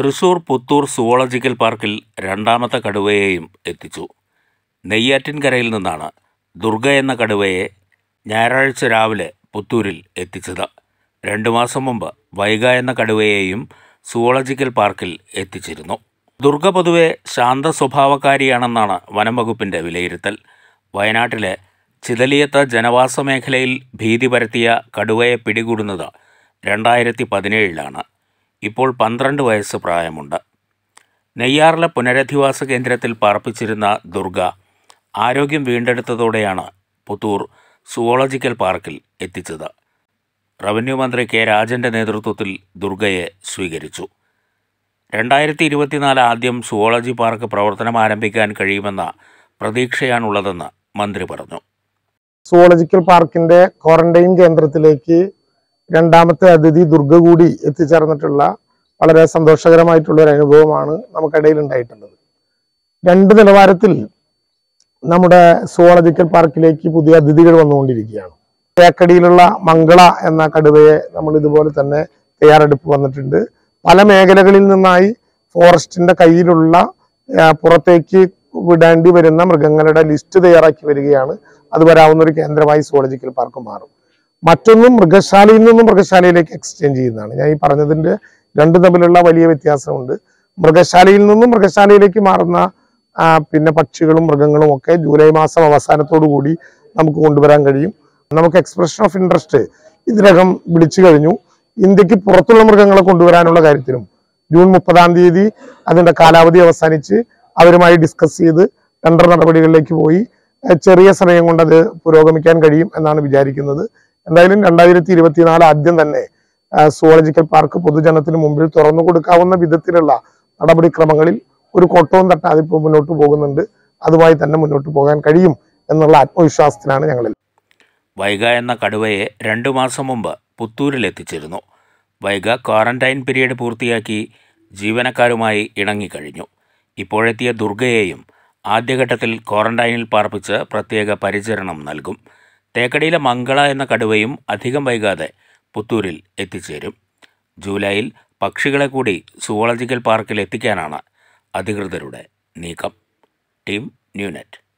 Thrissur Puthur zoological പാർക്കിൽ രണ്ടാമത്തെ കടുവയെയും എത്തിച്ചു നെയ്യാറ്റിൻകരയിൽ നിന്നാണ് ദുർഗ എന്ന കടുവയെ ഞായറാഴ്ച രാവിലെ പുത്തൂരിൽ എത്തിച്ചത് രണ്ടു മാസം മുമ്പ് വൈഗ എന്ന കടുവയെയും സുവോളജിക്കൽ പാർക്കിൽ എത്തിച്ചിരുന്നു ദുർഗ പൊതുവെ ശാന്ത സ്വഭാവക്കാരിയാണെന്നാണ് വനം വകുപ്പിൻ്റെ വിലയിരുത്തൽ വയനാട്ടിലെ ചിതലിയത്ത ജനവാസ മേഖലയിൽ ഭീതി പരത്തിയ കടുവയെ പിടികൂടുന്നത് രണ്ടായിരത്തി പതിനേഴിലാണ് ഇപ്പോൾ പന്ത്രണ്ട് വയസ്സ് പ്രായമുണ്ട് നെയ്യാറിലെ പുനരധിവാസ കേന്ദ്രത്തിൽ പാർപ്പിച്ചിരുന്ന ദുർഗ ആരോഗ്യം വീണ്ടെടുത്തതോടെയാണ് പുത്തൂർ സുവോളജിക്കൽ പാർക്കിൽ എത്തിച്ചത് റവന്യൂ മന്ത്രി കെ രാജൻ്റെ നേതൃത്വത്തിൽ ദുർഗയെ സ്വീകരിച്ചു രണ്ടായിരത്തി ഇരുപത്തിനാല് ആദ്യം സുവോളജി പാർക്ക് പ്രവർത്തനം ആരംഭിക്കാൻ കഴിയുമെന്ന പ്രതീക്ഷയാണുള്ളതെന്ന് മന്ത്രി പറഞ്ഞു സുവോളജിക്കൽ പാർക്കിൻ്റെ ക്വാറന്റൈൻ കേന്ദ്രത്തിലേക്ക് രണ്ടാമത്തെ അതിഥി ദുർഗ കൂടി എത്തിച്ചേർന്നിട്ടുള്ള വളരെ സന്തോഷകരമായിട്ടുള്ള ഒരു അനുഭവമാണ് നമുക്കിടയിൽ ഉണ്ടായിട്ടുള്ളത് രണ്ട് നിലവാരത്തിൽ നമ്മുടെ സുവോളജിക്കൽ പാർക്കിലേക്ക് പുതിയ അതിഥികൾ വന്നുകൊണ്ടിരിക്കുകയാണ് തേക്കടിയിലുള്ള മംഗള എന്ന കടുവയെ നമ്മൾ ഇതുപോലെ തന്നെ തയ്യാറെടുപ്പ് വന്നിട്ടുണ്ട് പല മേഖലകളിൽ നിന്നായി ഫോറസ്റ്റിന്റെ കയ്യിലുള്ള പുറത്തേക്ക് വിടേണ്ടി വരുന്ന മൃഗങ്ങളുടെ ലിസ്റ്റ് തയ്യാറാക്കി വരികയാണ് അത് വരാവുന്ന ഒരു കേന്ദ്രമായി സുവോളജിക്കൽ പാർക്ക് മാറും മറ്റൊന്നും മൃഗശാലയിൽ നിന്നും മൃഗശാലയിലേക്ക് എക്സ്ചേഞ്ച് ചെയ്യുന്നതാണ് ഞാൻ ഈ പറഞ്ഞതിന്റെ രണ്ടും തമ്മിലുള്ള വലിയ വ്യത്യാസമുണ്ട് മൃഗശാലയിൽ നിന്നും മൃഗശാലയിലേക്ക് മാറുന്ന പിന്നെ പക്ഷികളും മൃഗങ്ങളും ഒക്കെ ജൂലൈ മാസം അവസാനത്തോടു കൂടി നമുക്ക് കൊണ്ടുവരാൻ കഴിയും നമുക്ക് എക്സ്പ്രഷൻ ഓഫ് ഇൻട്രസ്റ്റ് ഇതിനകം വിളിച്ചു കഴിഞ്ഞു ഇന്ത്യക്ക് പുറത്തുള്ള മൃഗങ്ങളെ കൊണ്ടുവരാനുള്ള കാര്യത്തിലും ജൂൺ മുപ്പതാം തീയതി അതിന്റെ കാലാവധി അവസാനിച്ച് അവരുമായി ഡിസ്കസ് ചെയ്ത് ടെൻഡർ നടപടികളിലേക്ക് പോയി ചെറിയ സമയം കൊണ്ട് അത് പുരോഗമിക്കാൻ കഴിയും എന്നാണ് വിചാരിക്കുന്നത് എന്തായാലും രണ്ടായിരത്തി ഇരുപത്തിനാല് ആദ്യം തന്നെ സുവോളജിക്കൽ പാർക്ക് പൊതുജനത്തിന് മുമ്പിൽ തുറന്നു കൊടുക്കാവുന്ന വിധത്തിലുള്ള നടപടിക്രമങ്ങളിൽ ഒരു കൊട്ടവും തട്ടാതെ ഇപ്പോൾ മുന്നോട്ട് പോകുന്നുണ്ട് അതുമായി തന്നെ മുന്നോട്ട് പോകാൻ കഴിയും എന്നുള്ള ആത്മവിശ്വാസത്തിലാണ് ഞങ്ങളിൽ വൈഗ എന്ന കടുവയെ രണ്ടു മാസം മുമ്പ് പുത്തൂരിൽ എത്തിച്ചിരുന്നു വൈഗ ക്വാറന്റൈൻ പീരീഡ് പൂർത്തിയാക്കി ജീവനക്കാരുമായി ഇണങ്ങിക്കഴിഞ്ഞു ഇപ്പോഴെത്തിയ ദുർഗയെയും ആദ്യഘട്ടത്തിൽ ക്വാറന്റൈനിൽ പാർപ്പിച്ച് പ്രത്യേക പരിചരണം നൽകും തേക്കടിയിലെ മംഗള എന്ന കടുവയും അധികം വൈകാതെ പുത്തൂരിൽ എത്തിച്ചേരും ജൂലൈയിൽ പക്ഷികളെ കൂടി സുവോളജിക്കൽ പാർക്കിൽ എത്തിക്കാനാണ് അധികൃതരുടെ നീക്കം ടീം ന്യൂനെറ്റ്